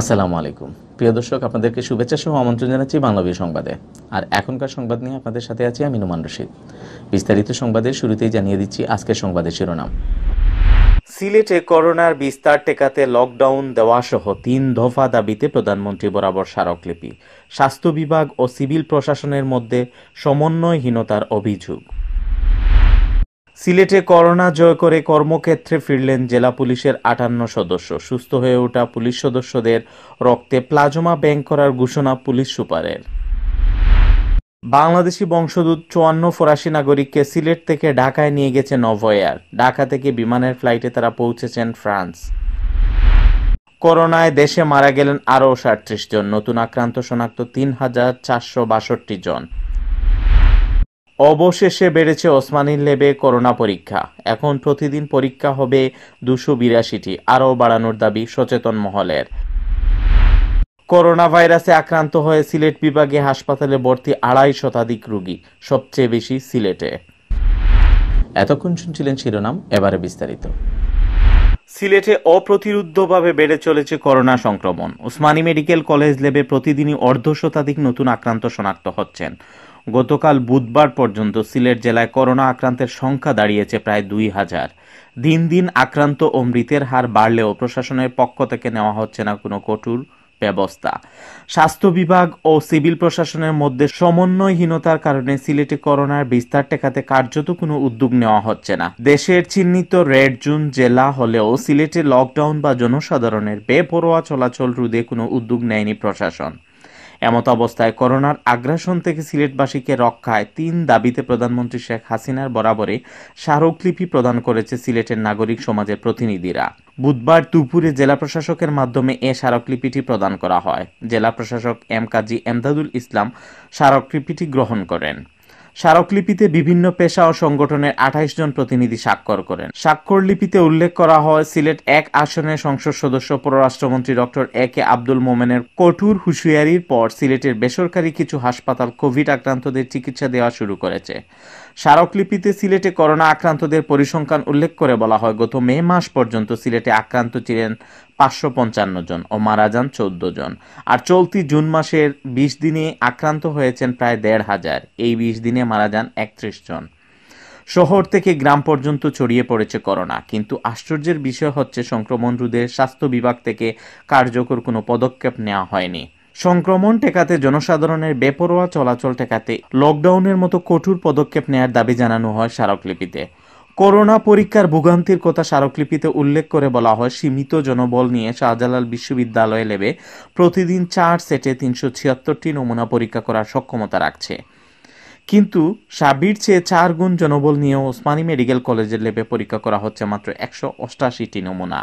আসসালামু আলাইকুম প্রিয় দর্শক আপনাদেরকে শুভেচ্ছা সহ আমন্ত্রণ জানাচ্ছি বাংলাবী সংবাদে আর এখনকার সংবাদ নিয়ে আপনাদের সাথে আছি আমি নুমান রশিদ বিস্তারিত সংবাদের শুরুতেই জানিয়ে দিচ্ছি আজকের সংবাদের শিরোনাম সিলেটে করোনার বিস্তার টেকাতে লকডাউন দেওয়া সহ তিন দফা দাবিতে প্রধানমন্ত্রী বরাবর স্মারকলিপি স্বাস্থ্য বিভাগ ও সিভিল প্রশাসনের মধ্যে সমন্বয়হীনতার অভিযোগ সিলেটে করোনা জয় করে কর্মক্ষেত্রে ফিরলেন জেলা পুলিশের আটান্ন সদস্য সুস্থ হয়ে ওঠা পুলিশ সদস্যদের রক্তে প্লাজমা ব্যাংক করার ঘোষণা পুলিশ সুপারের বাংলাদেশি বংশদূত চুয়ান্ন ফরাসি নাগরিককে সিলেট থেকে ঢাকায় নিয়ে গেছে নভয়ার ঢাকা থেকে বিমানের ফ্লাইটে তারা পৌঁছেছেন ফ্রান্স করোনায় দেশে মারা গেলেন আরও সাতত্রিশ জন নতুন আক্রান্ত শনাক্ত তিন হাজার চারশো বাষট্টি জন অবশেষে বেড়েছে ওসমানীর লেবে করোনা পরীক্ষা এখন প্রতিদিন পরীক্ষা হবে দুশো বিরাশিটি আরও বাড়ানোর দাবি সচেতন মহলের করোনা ভাইরাসে আক্রান্ত হয়ে সিলেট বিভাগে হাসপাতালে ভর্তি আড়াই শতাধিক রুগী সবচেয়ে বেশি সিলেটে এতক্ষণ শুনছিলেন শিরোনাম এবারে বিস্তারিত সিলেটে অপ্রতিরুদ্ধভাবে বেড়ে চলেছে করোনা সংক্রমণ উসমানী মেডিকেল কলেজ লেবে প্রতিদিনই অর্ধ শতাধিক নতুন আক্রান্ত শনাক্ত হচ্ছেন গতকাল বুধবার পর্যন্ত সিলেট জেলায় করোনা আক্রান্তের সংখ্যা দাঁড়িয়েছে প্রায় দুই হাজার দিন দিন আক্রান্ত ও মৃতের হার বাড়লেও প্রশাসনের পক্ষ থেকে নেওয়া হচ্ছে না কোনো কঠোর ব্যবস্থা স্বাস্থ্য বিভাগ ও সিভিল প্রশাসনের মধ্যে সমন্বয়হীনতার কারণে সিলেটে করোনার বিস্তার টেকাতে কার্যত কোনো উদ্যোগ নেওয়া হচ্ছে না দেশের চিহ্নিত রেড জোন জেলা হলেও সিলেটে লকডাউন বা জনসাধারণের বেপরোয়া চলাচল রোধে কোনো উদ্যোগ নেয়নি প্রশাসন এমত অবস্থায় করোনার আগ্রাসন থেকে সিলেটবাসীকে রক্ষায় তিন দাবিতে প্রধানমন্ত্রী শেখ হাসিনার বরাবরে স্মারকলিপি প্রদান করেছে সিলেটের নাগরিক সমাজের প্রতিনিধিরা বুধবার দুপুরে জেলা প্রশাসকের মাধ্যমে এ স্মারকলিপিটি প্রদান করা হয় জেলা প্রশাসক এম কাজী এমদাদুল ইসলাম স্মারকলিপিটি গ্রহণ করেন স্মারকলিপিতে বিভিন্ন পেশা ও সংগঠনের আঠাইশ জন প্রতিনিধি স্বাক্ষর করেন স্বাক্ষর লিপিতে উল্লেখ করা হয় সিলেট এক আসনের সংসদ সদস্য পররাষ্ট্রমন্ত্রী ডক্টর এ কে আব্দুল মোমেনের কঠোর হুঁশিয়ারির পর সিলেটের বেসরকারি কিছু হাসপাতাল কোভিড আক্রান্তদের চিকিৎসা দেওয়া শুরু করেছে স্মারকলিপিতে সিলেটে করোনা আক্রান্তদের পরিসংখ্যান উল্লেখ করে বলা হয় গত মে মাস পর্যন্ত সিলেটে আক্রান্ত ছিলেন পাঁচশো পঞ্চান্ন জন ও মারা যান চোদ্দ জন আর চলতি জুন মাসের বিশ দিনে আক্রান্ত হয়েছেন প্রায় দেড় হাজার এই বিশ দিনে মারা যান একত্রিশ জন শহর থেকে গ্রাম পর্যন্ত ছড়িয়ে পড়েছে করোনা কিন্তু আশ্চর্যের বিষয় হচ্ছে সংক্রমণ রোধে স্বাস্থ্য বিভাগ থেকে কার্যকর কোনো পদক্ষেপ নেওয়া হয়নি সংক্রমণ ঠেকাতে জনসাধারণের বেপরোয়া চলাচল ঠেকাতে লকডাউনের মতো কঠোর পদক্ষেপ নেয়ার দাবি জানানো হয় স্মারকলিপিতে করোনা পরীক্ষার ভোগান্তির কথা স্মারকলিপিতে উল্লেখ করে বলা হয় সীমিত জনবল নিয়ে শাহজালাল বিশ্ববিদ্যালয় লেবে প্রতিদিন চার সেটে তিনশো ছিয়াত্তরটি নমুনা পরীক্ষা করার সক্ষমতা রাখছে কিন্তু সাবির চেয়ে চার গুণ জনবল নিয়ে ওসমানী মেডিকেল কলেজের লেবে পরীক্ষা করা হচ্ছে মাত্র একশো অষ্টাশিটি নমুনা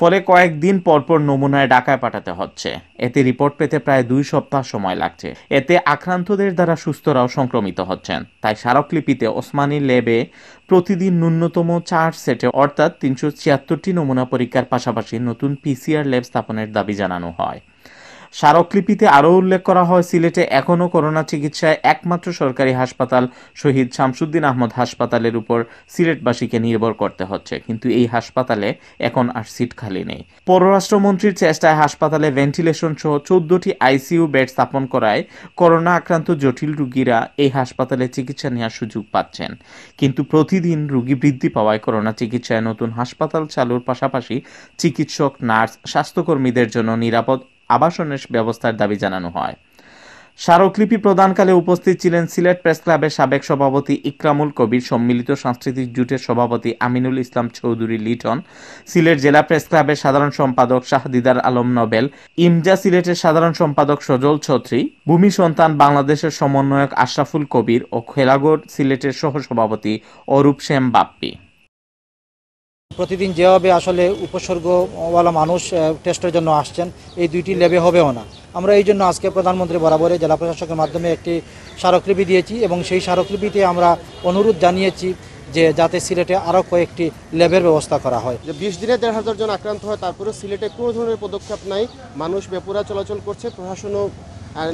ফলে কয়েকদিন পরপর নমুনায় ঢাকায় পাঠাতে হচ্ছে এতে রিপোর্ট পেতে প্রায় দুই সপ্তাহ সময় লাগছে এতে আক্রান্তদের দ্বারা সুস্থরাও সংক্রমিত হচ্ছেন তাই স্মারকলিপিতে ওসমানী ল্যাবে প্রতিদিন ন্যূনতম চার সেটে অর্থাৎ তিনশো ছিয়াত্তরটি নমুনা পরীক্ষার পাশাপাশি নতুন পিসিআর ল্যাব স্থাপনের দাবি জানানো হয় স্মারকলিপিতে আরও উল্লেখ করা হয় সিলেটে এখনও করোনা চিকিৎসায় একমাত্র সরকারি হাসপাতাল শহীদ শামসুদ্দিন আহমদ হাসপাতালের উপর সিলেটবাসীকে নির্ভর করতে হচ্ছে কিন্তু এই হাসপাতালে এখন আর সিট খালি নেই পররাষ্ট্রমন্ত্রীর চেষ্টায় হাসপাতালে ভেন্টিলেশন সহ চোদ্দটি আইসিইউ বেড স্থাপন করায় করোনা আক্রান্ত জটিল রুগীরা এই হাসপাতালে চিকিৎসা নেওয়ার সুযোগ পাচ্ছেন কিন্তু প্রতিদিন রুগী বৃদ্ধি পাওয়ায় করোনা চিকিৎসায় নতুন হাসপাতাল চালুর পাশাপাশি চিকিৎসক নার্স স্বাস্থ্যকর্মীদের জন্য নিরাপদ আবাসনের ব্যবস্থার দাবি জানানো হয় স্মারকলিপি প্রদানকালে উপস্থিত ছিলেন সিলেট প্রেস ক্লাবের সাবেক সভাপতি ইকরামুল কবির সম্মিলিত সাংস্কৃতিক জুটের সভাপতি আমিনুল ইসলাম চৌধুরী লিটন সিলেট জেলা প্রেস ক্লাবের সাধারণ সম্পাদক শাহদিদার আলম নবেল ইমজা সিলেটের সাধারণ সম্পাদক সজল ছত্রী ভূমি সন্তান বাংলাদেশের সমন্বয়ক আশরাফুল কবির ও খেলাগড় সিলেটের সহসভাপতি অরূপ শ্যাম বাপ্পি প্রতিদিন যেভাবে আসলে উপসর্গওয়ালা মানুষ টেস্টের জন্য আসছেন এই দুইটি লেবে হবেও না আমরা এই জন্য আজকে প্রধানমন্ত্রী বরাবরে জেলা প্রশাসকের মাধ্যমে একটি স্মারকলিপি দিয়েছি এবং সেই স্মারকলিপিতে আমরা অনুরোধ জানিয়েছি যে যাতে সিলেটে আরও কয়েকটি ল্যাবের ব্যবস্থা করা হয় যে বিশ দিনে দেড় হাজার জন আক্রান্ত হয় তারপরে সিলেটে কোনো ধরনের পদক্ষেপ নাই মানুষ বেপুরা চলাচল করছে প্রশাসনও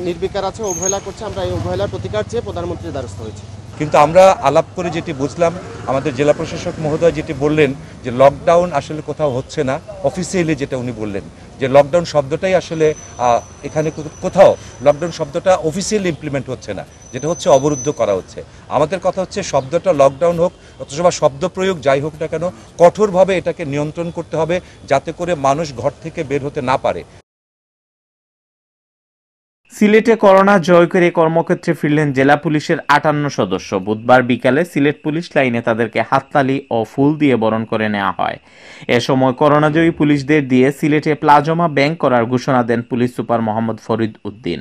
নির্বিকার আছে অবহেলা করছে আমরা এই অবহেলার প্রতিকার চেয়ে প্রধানমন্ত্রীর দ্বারস্থ হয়েছি কিন্তু আমরা আলাপ করে যেটি বুঝলাম আমাদের জেলা প্রশাসক মহোদয় যেটি বললেন যে লকডাউন আসলে কোথাও হচ্ছে না অফিসিয়ালি যেটা উনি বললেন যে লকডাউন শব্দটাই আসলে এখানে কোথাও লকডাউন শব্দটা অফিসিয়ালি ইমপ্লিমেন্ট হচ্ছে না যেটা হচ্ছে অবরুদ্ধ করা হচ্ছে আমাদের কথা হচ্ছে শব্দটা লকডাউন হোক অথবা শব্দ প্রয়োগ যাই হোক না কেন কঠোরভাবে এটাকে নিয়ন্ত্রণ করতে হবে যাতে করে মানুষ ঘর থেকে বের হতে না পারে সিলেটে করোনা জয় করে কর্মক্ষেত্রে ফিরলেন জেলা পুলিশের আটান্ন সদস্য বুধবার বিকালে সিলেট পুলিশ লাইনে তাদেরকে হাততালি ও ফুল দিয়ে বরণ করে নেওয়া হয় এ সময় করোনাজয়ী পুলিশদের দিয়ে সিলেটে প্লাজমা ব্যাংক করার ঘোষণা দেন পুলিশ সুপার মোহাম্মদ ফরিদ উদ্দিন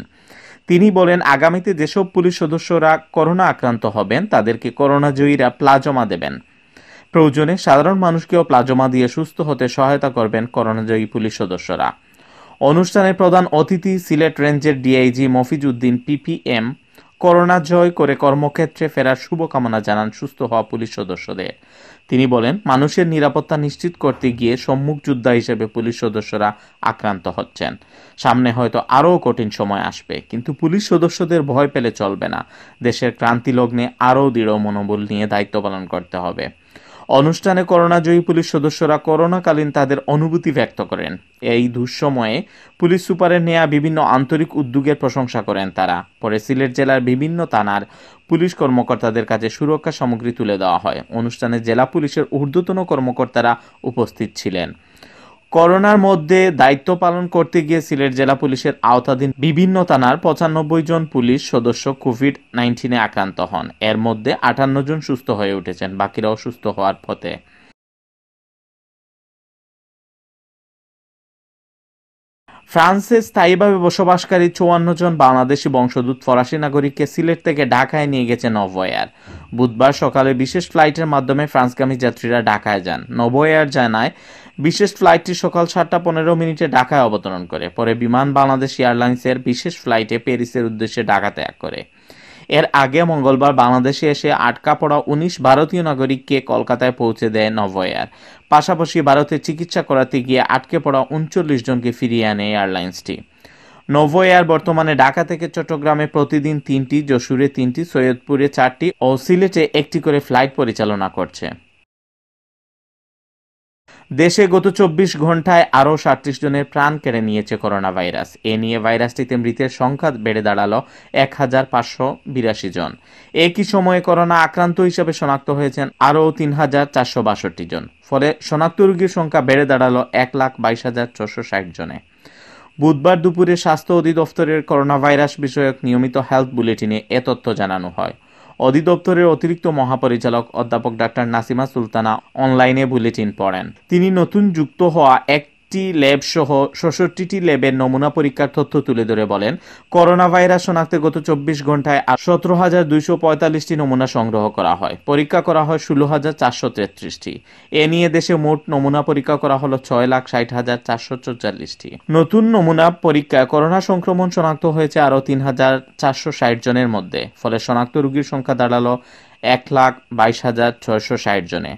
তিনি বলেন আগামীতে যেসব পুলিশ সদস্যরা করোনা আক্রান্ত হবেন তাদেরকে করোনাজয়ীরা প্লাজমা দেবেন প্রয়োজনে সাধারণ মানুষকেও প্লাজমা দিয়ে সুস্থ হতে সহায়তা করবেন করোনাজয়ী পুলিশ সদস্যরা অনুষ্ঠানে প্রধান অতিথি সিলেট রেঞ্জের DIG Mofiz Uddin PPM corona জয় করে কর্মক্ষেত্রে ফেরার শুভকামনা জানান সুস্থ হওয়া পুলিশ সদস্যদের তিনি বলেন মানুষের নিরাপত্তা নিশ্চিত করতে গিয়ে সম্মুখ যোদ্ধা হিসেবে পুলিশ সদস্যরা আক্রান্ত হচ্ছেন সামনে হয়তো আরও কঠিন সময় আসবে কিন্তু পুলিশ সদস্যদের ভয় পেলে চলবে না দেশের ক্রান্তিলগ্নে আরও দৃঢ় মনোবল নিয়ে দায়িত্ব পালন করতে হবে অনুষ্ঠানে করোনাজয়ী পুলিশ সদস্যরা করোনাকালীন তাদের অনুভূতি ব্যক্ত করেন এই দুঃসময়ে পুলিশ সুপারের নেয়া বিভিন্ন আন্তরিক উদ্যোগের প্রশংসা করেন তারা পরে সিলেট জেলার বিভিন্ন থানার পুলিশ কর্মকর্তাদের কাছে সুরক্ষা সামগ্রী তুলে দেওয়া হয় অনুষ্ঠানে জেলা পুলিশের ঊর্ধ্বতন কর্মকর্তারা উপস্থিত ছিলেন করোনার মধ্যে দায়িত্ব পালন করতে গিয়ে সিলেট জেলা পুলিশের আওতাধীন বিভিন্ন থানার পঁচানব্বই জন পুলিশ সদস্য কোভিড নাইন্টিনে আক্রান্ত হন এর মধ্যে আটান্ন জন সুস্থ হয়ে উঠেছেন বাকিরা অসুস্থ হওয়ার পথে ফ্রান্সে স্থায়ীভাবে বসবাসকারী চুয়ান্ন জন বাংলাদেশি বংশদূত ফরাসি নাগরিককে সিলেট থেকে ঢাকায় নিয়ে গেছে নভোয়ার বুধবার সকালে বিশেষ ফ্লাইটের মাধ্যমে ফ্রান্সগামী যাত্রীরা ঢাকায় যান নভোয়ার জানায় বিশেষ ফ্লাইটটি সকাল সাতটা পনেরো মিনিটে ঢাকায় অবতরণ করে পরে বিমান বাংলাদেশ এয়ারলাইন্সের বিশেষ ফ্লাইটে প্যারিসের উদ্দেশ্যে ঢাকা ত্যাগ করে এর আগে মঙ্গলবার বাংলাদেশে এসে আটকা পড়া উনিশ ভারতীয় নাগরিককে কলকাতায় পৌঁছে দেয় নভয়ার পাশাপাশি ভারতে চিকিৎসা করাতে গিয়ে আটকে পড়া উনচল্লিশ জনকে ফিরিয়ে আনে এয়ারলাইন্সটি নোভো এয়ার বর্তমানে ঢাকা থেকে চট্টগ্রামে প্রতিদিন তিনটি যশুরে তিনটি সৈয়দপুরে চারটি ও সিলেটে একটি করে ফ্লাইট পরিচালনা করছে দেশে গত চব্বিশ ঘন্টায় আরও সাতত্রিশ জনের প্রাণ কেড়ে নিয়েছে করোনা ভাইরাস এ নিয়ে ভাইরাসটিতে মৃতের সংখ্যা বেড়ে দাঁড়ালো এক হাজার পাঁচশো বিরাশি জন একই সময়ে করোনা আক্রান্ত হিসেবে শনাক্ত হয়েছেন আরও তিন হাজার চারশো বাষট্টি জন ফলে শনাক্ত রোগীর সংখ্যা বেড়ে দাঁড়ালো এক লাখ বাইশ হাজার ছশো ষাট জনে বুধবার দুপুরে স্বাস্থ্য অধিদপ্তরের করোনা ভাইরাস বিষয়ক নিয়মিত হেলথ বুলেটিনে এ তথ্য জানানো হয় অধিদপ্তরের অতিরিক্ত মহাপরিচালক অধ্যাপক ডাক্তার নাসিমা সুলতানা অনলাইনে বুলেটিন পড়েন তিনি নতুন যুক্ত হওয়া এক একটি ল্যাব সহ ষষট্টিটি ল্যাবের নমুনা পরীক্ষার তথ্য তুলে ধরে বলেন করোনা ভাইরাস শনাক্তে গত চব্বিশ ঘন্টায় সতেরো হাজার দুইশো পঁয়তাল্লিশটি নমুনা সংগ্রহ করা হয় পরীক্ষা করা হয় ষোলো হাজার চারশো তেত্রিশটি এ নিয়ে দেশে মোট নমুনা পরীক্ষা করা হলো ছয় লাখ ষাট হাজার চারশো চৌচল্লিশটি নতুন নমুনা পরীক্ষায় করোনা সংক্রমণ শনাক্ত হয়েছে আরও তিন হাজার চারশো ষাট জনের মধ্যে ফলে শনাক্ত রোগীর সংখ্যা দাঁড়ালো এক লাখ বাইশ হাজার ছয়শো ষাট জনে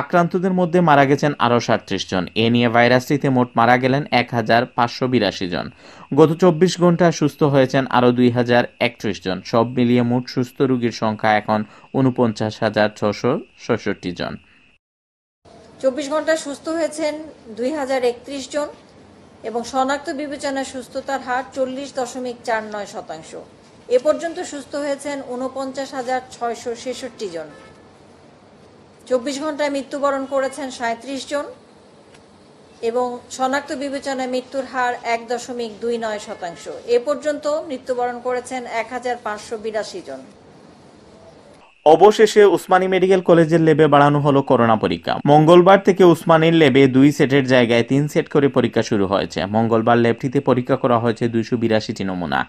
আক্রান্তদের মধ্যে মারা গেছেন আরও সাতত্রিশ জন এ নিয়ে ভাইরাসটিতে মোট মারা গেলেন এক হাজার পাঁচশো বিরাশি জন গত চব্বিশ ঘন্টায় সুস্থ হয়েছেন আরও দুই হাজার একত্রিশ জন সব মিলিয়ে মোট সুস্থ রোগীর সংখ্যা এখন উনপঞ্চাশ হাজার ছশো ছষট্টি জন চব্বিশ ঘন্টায় সুস্থ হয়েছেন দুই হাজার একত্রিশ জন এবং শনাক্ত বিবেচনায় সুস্থতার হার চল্লিশ দশমিক চার নয় শতাংশ এ পর্যন্ত সুস্থ হয়েছেন উনপঞ্চাশ হাজার ছয়শো ছেষট্টি জন চব্বিশ ঘন্টায় মৃত্যুবরণ করেছেন সাঁত্রিশ জন এবং শনাক্ত বিবেচনায় মৃত্যুর হার এক দশমিক দুই নয় শতাংশ এ পর্যন্ত মৃত্যুবরণ করেছেন এক হাজার পাঁচশো বিরাশি জন অবশেষে উসমানী মেডিকেল কলেজের লেবে বাড়ানো হলো করোনা পরীক্ষা মঙ্গলবার থেকে উসমানীর লেবে দুই সেটের জায়গায় তিন সেট করে পরীক্ষা শুরু হয়েছে মঙ্গলবার ল্যাবটিতে পরীক্ষা করা হয়েছে দুইশো বিরাশিটি নমুনা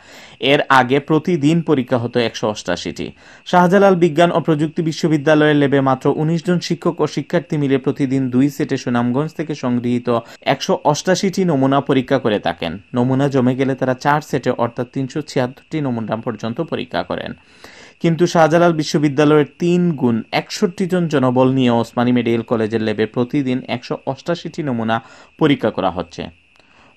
এর আগে প্রতিদিন পরীক্ষা হতো একশো অষ্টাশিটি শাহজালাল বিজ্ঞান ও প্রযুক্তি বিশ্ববিদ্যালয়ের লেবে মাত্র উনিশ জন শিক্ষক ও শিক্ষার্থী মিলে প্রতিদিন দুই সেটে সুনামগঞ্জ থেকে সংগৃহীত একশো অষ্টাশিটি নমুনা পরীক্ষা করে থাকেন নমুনা জমে গেলে তারা চার সেটে অর্থাৎ তিনশো ছিয়াত্তরটি নমুনা পর্যন্ত পরীক্ষা করেন কিন্তু শাহজালাল বিশ্ববিদ্যালয়ের তিন গুণ একষট্টি জন জনবল নিয়ে ওসমানী মেডিকেল কলেজের ল্যাবে প্রতিদিন একশো অষ্টাশিটি নমুনা পরীক্ষা করা হচ্ছে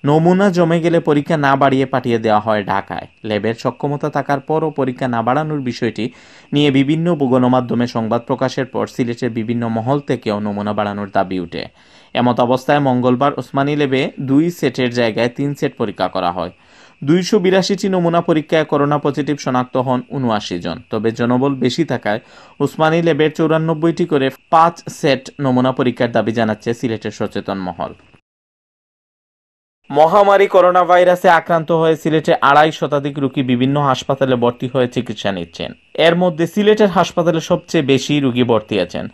নমুনা জমে গেলে পরীক্ষা না বাড়িয়ে পাঠিয়ে দেওয়া হয় ঢাকায় ল্যাবের সক্ষমতা থাকার পরও পরীক্ষা না বাড়ানোর বিষয়টি নিয়ে বিভিন্ন গণমাধ্যমে সংবাদ প্রকাশের পর সিলেটের বিভিন্ন মহল থেকেও নমুনা বাড়ানোর দাবি উঠে এমত অবস্থায় মঙ্গলবার ওসমানী ল্যাবে দুই সেটের জায়গায় তিন সেট পরীক্ষা করা হয় দুইশো বিরাশিটি নমুনা পরীক্ষায় করোনা পজিটিভ শনাক্ত হন উনআশি জন তবে জনবল বেশি থাকায় উসমানী ল্যাবের চৌরানব্বইটি করে পাঁচ সেট নমুনা পরীক্ষার দাবি জানাচ্ছে সিলেটের সচেতন মহল মহামারী করোনা ভাইরাসে আক্রান্ত হয়ে সিলেটে আড়াই শতাধিক রোগী বিভিন্ন হাসপাতালে ভর্তি হয়ে চিকিৎসা নিচ্ছেন এর মধ্যে সিলেটের হাসপাতালে সবচেয়ে বেশি রোগী ভর্তি আছেন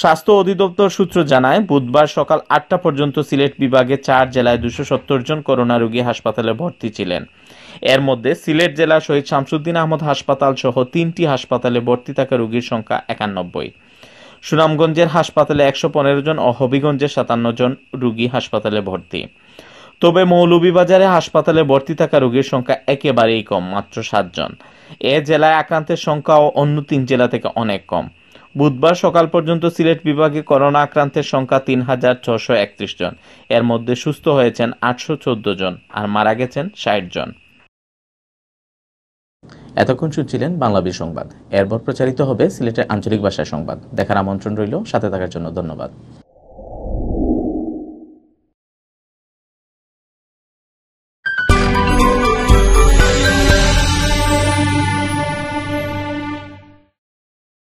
স্বাস্থ্য অধিদপ্তর সূত্র জানায় বুধবার সকাল আটটা পর্যন্ত সিলেট বিভাগে চার জেলায় দুশো সত্তর জন করোনা রোগী হাসপাতালে ভর্তি ছিলেন এর মধ্যে সিলেট জেলা শহীদ শামসুদ্দিন আহমদ হাসপাতাল সহ তিনটি হাসপাতালে ভর্তি থাকা রোগীর সংখ্যা একানব্বই সুনামগঞ্জের হাসপাতালে একশো পনেরো জন ও হবিগঞ্জের সাতান্ন জন রোগী হাসপাতালে ভর্তি তবে মৌলভীবাজারে হাসপাতালে ভর্তি থাকা রোগীর সংখ্যা একেবারেই কম মাত্র সাতজন এ জেলায় আক্রান্তের সংখ্যাও অন্য তিন জেলা থেকে অনেক কম বুধবার সকাল পর্যন্ত সিলেট বিভাগে করোনা আক্রান্তের সংখ্যা তিন হাজার ছশো একত্রিশ জন এর মধ্যে সুস্থ হয়েছেন আটশো চোদ্দ জন আর মারা গেছেন ষাট জন এতক্ষণ শুনছিলেন বাংলাবি সংবাদ এরপর প্রচারিত হবে সিলেটের আঞ্চলিক ভাষায় সংবাদ দেখার আমন্ত্রণ রইল সাথে থাকার জন্য ধন্যবাদ